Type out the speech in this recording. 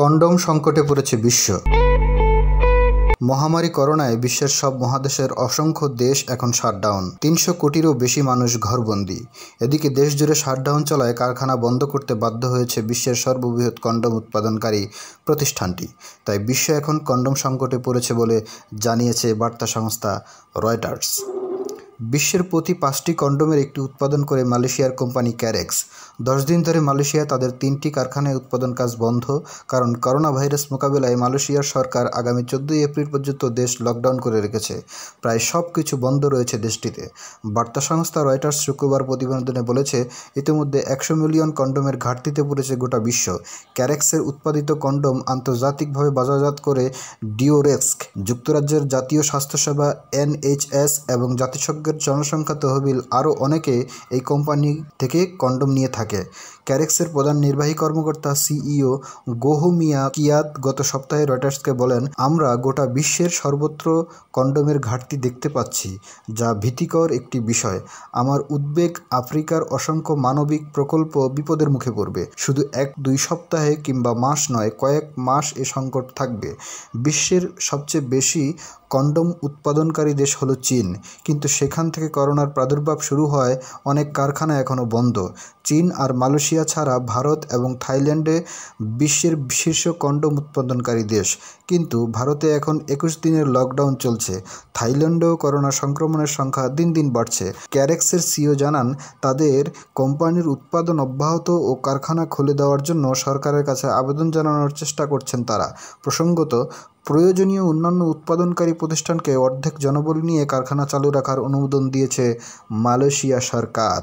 condom সংকটে পড়েছে বিশ্ব মহামারী করোনায় বিশ্বের সব মহাদেশের অসংখ্য দেশ এখন শাটডাউন তিনশো কোটিরও বেশি মানুষ ঘরবন্দি এদিকে দেশ জুড়ে শাটডাউন চলায় কারখানা বন্ধ করতে বাধ্য হয়েছে বিশ্বের সর্ববৃহৎ কন্ডম উৎপাদনকারী প্রতিষ্ঠানটি তাই বিশ্ব এখন কন্ডম সংকটে পড়েছে বলে জানিয়েছে বার্তা সংস্থা রয়টার্স বিশ্বের প্রতি পাঁচটি কন্ডোমের একটি উৎপাদন করে মালয়েশিয়ার কোম্পানি ক্যারেক্স দশ দিন ধরে মালয়েশিয়া তাদের তিনটি কারখানায় উৎপাদন কাজ বন্ধ কারণ করোনা ভাইরাস মোকাবেলায় মালয়েশিয়ার সরকার আগামী চোদ্দোই এপ্রিল পর্যন্ত দেশ লকডাউন করে রেখেছে প্রায় সব কিছু বন্ধ রয়েছে দেশটিতে বার্তা সংস্থা রয়টার্স শুক্রবার প্রতিবেদনে বলেছে ইতিমধ্যে একশো মিলিয়ন কন্ডোমের ঘাটতিতে পড়েছে গোটা বিশ্ব ক্যারেক্সের উৎপাদিত কন্ডোম আন্তর্জাতিকভাবে বাজারজাত করে ডিওরেক্স যুক্তরাজ্যের জাতীয় স্বাস্থ্যসেবা এনএইচএস এবং জাতিসংঘের জনসংখ্যা তহবিল আরও অনেকে এই কোম্পানি থেকে কন্ডম নিয়ে থাকে ক্যারেক্সের প্রধান নির্বাহী কর্মকর্তা সিইও গোহুমিয়া কিয়াত গত সপ্তাহে রয়টার্সকে বলেন আমরা গোটা বিশ্বের সর্বত্র কন্ডমের ঘাটতি দেখতে পাচ্ছি যা ভীতিকর একটি বিষয় আমার উদ্বেগ আফ্রিকার অসংখ্য মানবিক প্রকল্প বিপদের মুখে পড়বে শুধু এক দুই সপ্তাহে কিংবা মাস নয় কয়েক মাস এ সংকট থাকবে বিশ্বের সবচেয়ে সবচেয়ে বেশি কন্ডম উৎপাদনকারী দেশ হলো চীন কিন্তু সেখান থেকে করোনার প্রাদুর্ভাব শুরু হয় অনেক কারখানা এখনও বন্ধ চীন আর মালয়েশিয়া ছাড়া ভারত এবং থাইল্যান্ডে বিশ্বের শীর্ষ কন্ডম উৎপাদনকারী দেশ কিন্তু ভারতে এখন একুশ দিনের লকডাউন চলছে থাইল্যান্ডেও করোনা সংক্রমণের সংখ্যা দিন দিন বাড়ছে ক্যারেক্সের সিও জানান তাদের কোম্পানির উৎপাদন অব্যাহত ও কারখানা খুলে দেওয়ার জন্য সরকারের কাছে আবেদন জানানোর চেষ্টা করছেন তারা প্রসঙ্গত প্রয়োজনীয় অন্যান্য উৎপাদনকারী প্রতিষ্ঠানকে অর্ধেক জনবল নিয়ে কারখানা চালু রাখার অনুমোদন দিয়েছে মালয়েশিয়া সরকার